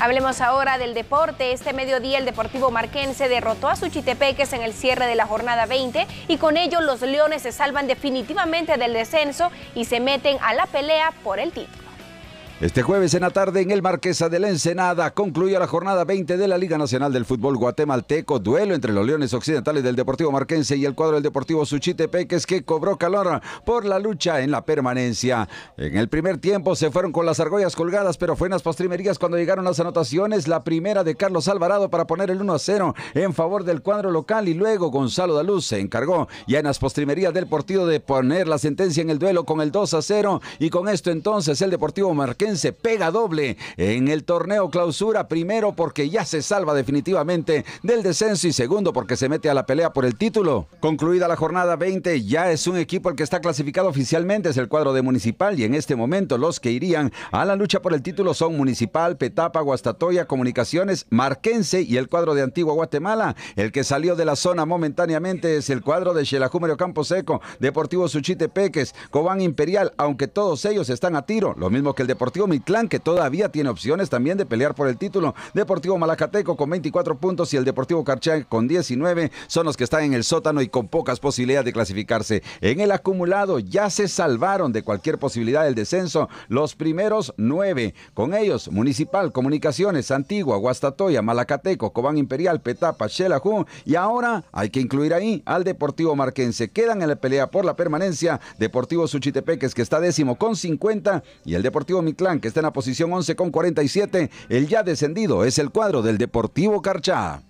Hablemos ahora del deporte. Este mediodía el Deportivo Marquense derrotó a Suchitepeques en el cierre de la jornada 20 y con ello los Leones se salvan definitivamente del descenso y se meten a la pelea por el título. Este jueves en la tarde en el Marquesa de la Ensenada concluye la jornada 20 de la Liga Nacional del Fútbol Guatemalteco. Duelo entre los Leones Occidentales del Deportivo Marquense y el cuadro del Deportivo Suchitepeques que cobró calor por la lucha en la permanencia. En el primer tiempo se fueron con las argollas colgadas, pero fue en las postrimerías cuando llegaron las anotaciones. La primera de Carlos Alvarado para poner el 1 a 0 en favor del cuadro local y luego Gonzalo Daluz se encargó ya en las postrimerías del partido de poner la sentencia en el duelo con el 2 a 0 y con esto entonces el Deportivo Marquense se pega doble en el torneo clausura, primero porque ya se salva definitivamente del descenso y segundo porque se mete a la pelea por el título. Concluida la jornada 20, ya es un equipo el que está clasificado oficialmente, es el cuadro de Municipal y en este momento los que irían a la lucha por el título son Municipal, Petapa, Guastatoya, Comunicaciones, Marquense y el cuadro de Antigua Guatemala. El que salió de la zona momentáneamente es el cuadro de Xelajúmero Campo Seco, Deportivo peques, Cobán Imperial, aunque todos ellos están a tiro, lo mismo que el Deportivo Deportivo Mitlán, que todavía tiene opciones también de pelear por el título. Deportivo Malacateco con 24 puntos y el Deportivo Carchán con 19 son los que están en el sótano y con pocas posibilidades de clasificarse. En el acumulado ya se salvaron de cualquier posibilidad del descenso los primeros nueve. Con ellos, Municipal, Comunicaciones, Antigua, Guastatoya, Malacateco, Cobán Imperial, Petapa, Xelajú. Y ahora hay que incluir ahí al Deportivo Marquense. Quedan en la pelea por la permanencia Deportivo Suchitepeques, que está décimo con 50, y el Deportivo Mitlán que está en la posición 11 con 47. El ya descendido es el cuadro del Deportivo Carchá.